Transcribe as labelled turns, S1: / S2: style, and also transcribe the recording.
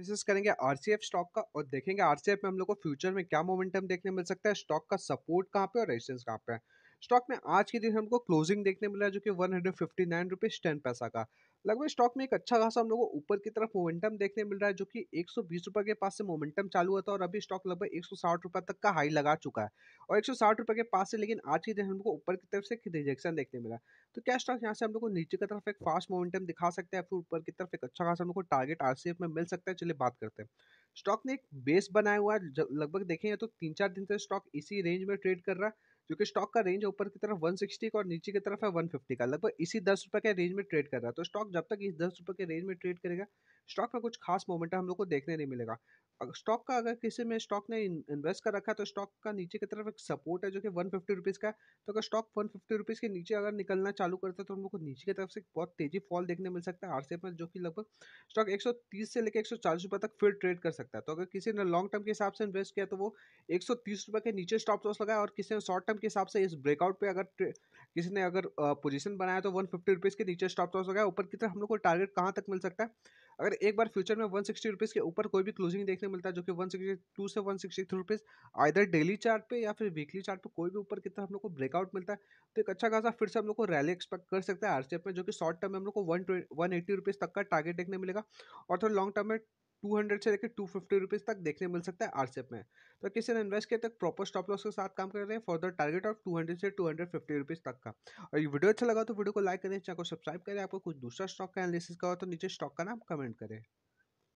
S1: analysis करेंगे RCF stock का और देखेंगे आरसीएफ में हम लोग को फ्यूचर में क्या मोमेंटम देखने मिल सकता है स्टॉक का सपोर्ट कहाँ पे और रेजिस्टेंस कहाँ पे है स्टॉक में आज के दिन हमको क्लोजिंग देखने मिला जो कि one hundred fifty nine rupees ten पैसा का लगभग स्टॉक में एक अच्छा खासा हम लोगों को ऊपर की तरफ मोमेंटम देखने मिल रहा है जो कि एक सौ बीस रुपए के पास से मोमेंटम चालू हुआ था और अभी स्टॉक लगभग एक सौ साठ रुपए तक का हाई लगा चुका है और एक सौ साठ रुपए के पास से लेकिन आज के दिन हमको ऊपर की तरफ से रिजेक्शन देखने मिला तो क्या स्टॉक यहाँ से हम लोग को नीचे की तरफ एक फास्ट मोमेंटम दिखा सकते हैं फिर ऊपर की तरफ एक अच्छा खासा हम लोग को टारगेट आर में मिल सकता है चलिए बात करते हैं स्टॉक ने एक बेस बनाया हुआ है लगभग देखें तो तीन चार दिन से स्टॉक इसी रेंज में ट्रेड कर रहा है क्योंकि स्टॉक का रेंज ऊपर की तरफ 160 का और नीचे की तरफ है 150 का लगभग इसी दस रुपये के रेंज में ट्रेड कर रहा है तो स्टॉक जब तक इस दस रुपये के रेंज में ट्रेड करेगा स्टॉक में कुछ खास मोमेंट हम लोग को देखने नहीं मिलेगा स्टॉक का अगर किसी में स्टॉक ने इन्वेस्ट कर रखा है तो स्टॉक का नीचे की तरफ एक सपोर्ट है जो कि वन फिफ्टी रुपीज़ का है तो अगर स्टॉक वन फिफ्टी रुपीज़ के नीचे अगर निकलना चालू करता है तो हम लोग को नीचे की तरफ से बहुत तेज़ी फॉल देखने मिल सकता है आर में जो कि लगभग स्टॉक एक सौ तीस से लेकर एक सौ चालीस रुपये तक फिर ट्रेड कर सकता है तो अगर किसी ने लॉन्ग टर्म के हिसाब से इन्वेस्ट किया तो वो एक सौ तीस रुपये के नीचे स्टॉप लॉस लगाया और किसी ने शॉर्ट टर्म के हिसाब से इस ब्रेकआउट पर अगर किसी ने अगर पोजीशन बनाया तो वन फिफ्टी रुपीज़ के नीचे स्टॉप लॉस लगाया ऊपर की तरफ हम लोग को टारगेट कहाँ तक मिल सकता है अगर एक बार फ्यूचर में वन सिक्सटी रुपीज़ के ऊपर कोई भी क्लोजिंग देखने मिलता है जो कि वन सिक्सटी टू से one sixty three rupees either daily chart पे या फिर वीकली चार्ट पे कोई भी ऊपर की तरफ हम लोग को ब्रेकआउट मिलता है तो एक अच्छा खासा फिर से हम लोग को रैली एक्सपेक्ट कर सकते हैं आर में जो कि शॉर्ट टर्म में हम लोग को वन वन एट्टी रुपीज़ तक का टारगेट देखने मिलेगा और थोड़ा लॉन्ग टर्म में टू हंड्रेड से लेकर टू फिफ्टी रुपीज़ तक देखने मिल सकता है आरसेप में तो किसी ने इन्वेस्ट किया तक प्रॉपर स्टॉप लॉस के साथ काम कर रहे हैं for the target of two hundred से टू हंड्रेड फिफ्टी रुपीज़ तक का और ये वीडियो अच्छा लगा तो वीडियो को लाइक करें चैनल को सब्सक्राइब करें आपको कुछ दूसरा स्टॉक का एनालिसिस का हो तो नीचे स्टॉक का नाम कमेंट करें